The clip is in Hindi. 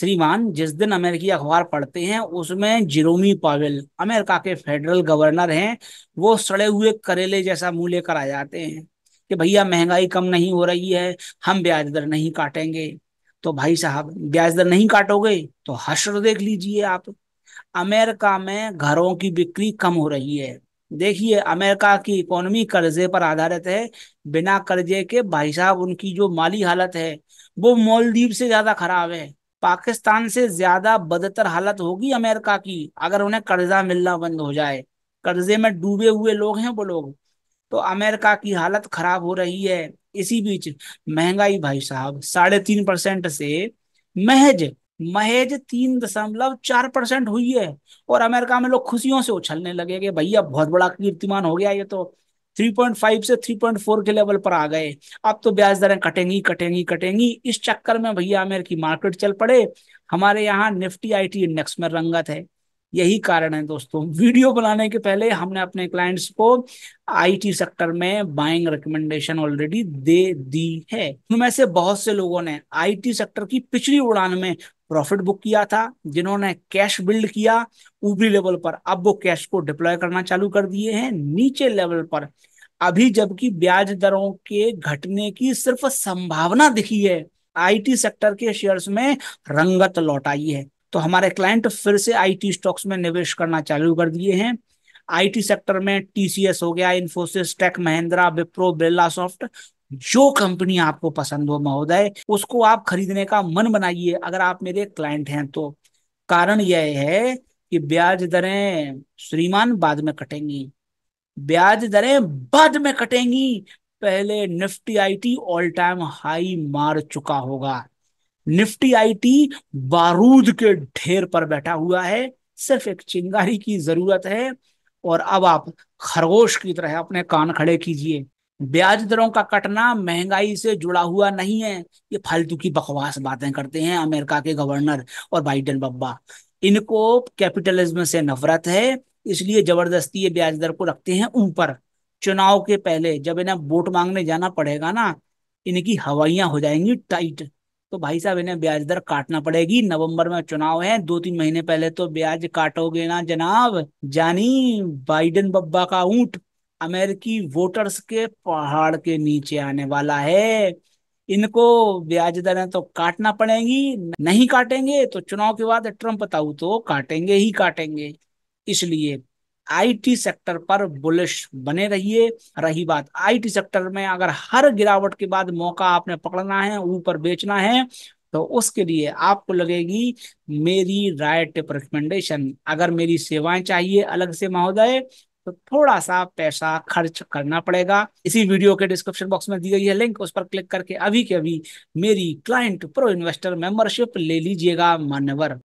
श्रीमान जिस दिन अमेरिकी अखबार पढ़ते हैं उसमें जिरोमी पावेल अमेरिका के फेडरल गवर्नर हैं वो सड़े हुए करेले जैसा मुंह लेकर आ जाते हैं कि भैया महंगाई कम नहीं हो रही है हम ब्याज दर नहीं काटेंगे तो भाई साहब ब्याज दर नहीं काटोगे तो हश्र देख लीजिए आप अमेरिका में घरों की बिक्री कम हो रही है देखिए अमेरिका की इकोनॉमी कर्जे पर आधारित है बिना कर्जे के भाई साहब उनकी जो माली हालत है वो मालदीव से ज्यादा खराब है पाकिस्तान से ज्यादा बदतर हालत होगी अमेरिका की अगर उन्हें कर्जा मिलना बंद हो जाए कर्जे में डूबे हुए लोग हैं वो लोग तो अमेरिका की हालत खराब हो रही है इसी बीच महंगाई भाई साहब साढ़े तीन परसेंट से महज महज तीन दशमलव चार परसेंट हुई है और अमेरिका में लोग खुशियों से उछलने लगे कि भैया बहुत बड़ा कीर्तिमान हो गया ये तो 3.5 से 3.4 के लेवल पर आ गए अब तो ब्याज दरें कटेंगी कटेंगी कटेंगी इस चक्कर में भैया की मार्केट चल पड़े हमारे यहाँ निफ्टी आईटी इंडेक्स में रंगत है यही कारण है दोस्तों वीडियो बनाने के पहले हमने अपने क्लाइंट्स को आईटी सेक्टर में बाइंग रिकमेंडेशन ऑलरेडी दे दी है उनमें से बहुत से लोगों ने आईटी सेक्टर की पिछली उड़ान में प्रॉफिट बुक किया था जिन्होंने कैश बिल्ड किया ऊपरी लेवल पर अब वो कैश को डिप्लॉय करना चालू कर दिए हैं नीचे लेवल पर अभी जबकि ब्याज दरों के घटने की सिर्फ संभावना दिखी है आईटी सेक्टर के शेयर्स में रंगत लौट आई है तो हमारे क्लाइंट फिर से आईटी स्टॉक्स में निवेश करना चालू कर दिए हैं आईटी सेक्टर में टीसीएस हो गया इन्फोसिस टेक महिंद्रा विप्रो बिरला सॉफ्ट जो कंपनी आपको पसंद हो महोदय उसको आप खरीदने का मन बनाइए अगर आप मेरे क्लाइंट हैं तो कारण यह है कि ब्याज दरें श्रीमान बाद में कटेंगी ब्याज दरें बाद में कटेंगी पहले Nifty IT all time high मार चुका होगा निफ्टी आईटी बारूद के ढेर पर बैठा हुआ है सिर्फ एक चिंगारी की जरूरत है और अब आप खरगोश की तरह अपने कान खड़े कीजिए ब्याज दरों का कटना महंगाई से जुड़ा हुआ नहीं है ये फालतू की बकवास बातें करते हैं अमेरिका के गवर्नर और बाइडन बब्बा इनको कैपिटलिज्म से नफरत है इसलिए जबरदस्ती ये ब्याज दर को रखते हैं ऊपर चुनाव के पहले जब इन्हें वोट मांगने जाना पड़ेगा ना इनकी हवाइयां हो जाएंगी टाइट तो भाई साहब इन्हें ब्याज दर काटना पड़ेगी नवंबर में चुनाव है दो तीन महीने पहले तो ब्याज काटोगे ना जनाब जानी बाइडन बब्बा का ऊंट अमेरिकी वोटर्स के पहाड़ के नीचे आने वाला है इनको ब्याज दरें तो काटना पड़ेगी नहीं काटेंगे तो चुनाव के बाद ट्रंप ताऊ तो काटेंगे ही काटेंगे इसलिए आईटी सेक्टर पर बुलिश बने रहिए रही बात आईटी सेक्टर में अगर हर गिरावट के बाद मौका आपने पकड़ना है ऊपर बेचना है तो उसके लिए आपको लगेगी मेरी राइट रिकमेंडेशन अगर मेरी सेवाएं चाहिए अलग से महोदय तो थोड़ा सा पैसा खर्च करना पड़ेगा इसी वीडियो के डिस्क्रिप्शन बॉक्स में दी गई है लिंक उस पर क्लिक करके अभी के अभी मेरी क्लाइंट प्रो इन्वेस्टर मेंबरशिप ले लीजिएगा मान्यवर